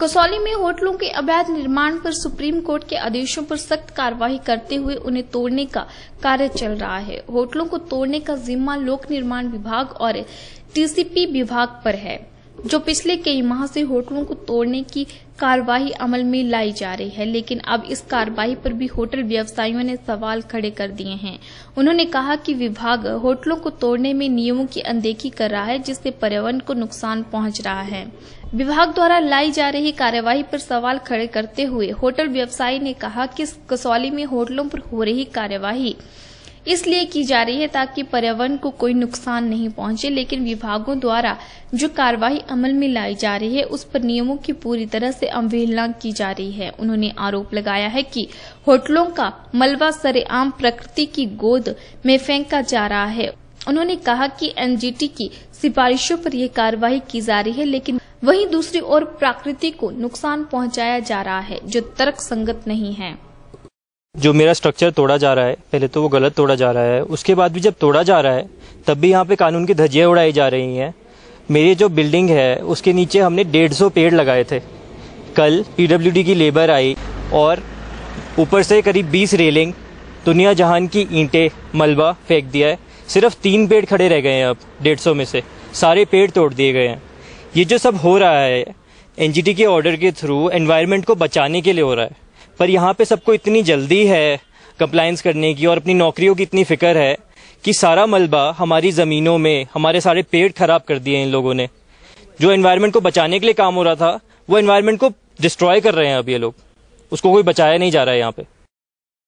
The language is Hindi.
कसौली में होटलों के अवैध निर्माण पर सुप्रीम कोर्ट के आदेशों पर सख्त कार्रवाई करते हुए उन्हें तोड़ने का कार्य चल रहा है होटलों को तोड़ने का जिम्मा लोक निर्माण विभाग और टीसीपी विभाग पर है जो पिछले कई माह से होटलों को तोड़ने की कार्रवाई अमल में लाई जा रही है लेकिन अब इस कार्रवाई पर भी होटल व्यवसायियों ने सवाल खड़े कर दिए हैं उन्होंने कहा कि विभाग होटलों को तोड़ने में नियमों की अनदेखी कर रहा है जिससे पर्यावरण को नुकसान पहुंच रहा है विभाग द्वारा लाई जा रही कार्यवाही पर सवाल खड़े करते हुए होटल व्यवसायी ने कहा कि कसौली में होटलों पर हो रही कार्यवाही इसलिए की जा रही है ताकि पर्यावरण को कोई नुकसान नहीं पहुंचे लेकिन विभागों द्वारा जो कार्यवाही अमल में लाई जा रही है उस पर नियमों की पूरी तरह से अवहेलना की जा रही है उन्होंने आरोप लगाया है कि होटलों का मलबा सरेआम प्रकृति की गोद में फेंका जा रहा है उन्होंने कहा कि एनजीटी की सिफारिशों पर यह कार्रवाई की जा रही है लेकिन वहीं दूसरी ओर प्रकृति को नुकसान पहुंचाया जा रहा है जो तर्क संगत नहीं है जो मेरा स्ट्रक्चर तोड़ा जा रहा है पहले तो वो गलत तोड़ा जा रहा है उसके बाद भी जब तोड़ा जा रहा है तब भी यहाँ पे कानून की धज्जियाँ उड़ाई जा रही है मेरी जो बिल्डिंग है उसके नीचे हमने डेढ़ सौ पेड़ लगाए थे कल पीडब्ल्यू की लेबर आई और ऊपर से करीब बीस रेलिंग दुनिया जहान की ईंटें मलबा फेंक दिया है सिर्फ तीन पेड़ खड़े रह गए हैं अब डेढ़ सौ में से सारे पेड़ तोड़ दिए गए हैं ये जो सब हो रहा है एनजीटी के ऑर्डर के थ्रू एनवायरमेंट को बचाने के लिए हो रहा है पर यहाँ पे सबको इतनी जल्दी है कंप्लायंस करने की और अपनी नौकरियों की इतनी फिक्र है कि सारा मलबा हमारी ज़मीनों में हमारे सारे पेड़ खराब कर दिए इन लोगों ने जो एनवायरनमेंट को बचाने के लिए काम हो रहा था वो एनवायरनमेंट को डिस्ट्रॉय कर रहे हैं अब ये लोग उसको कोई बचाया नहीं जा रहा है यहाँ पे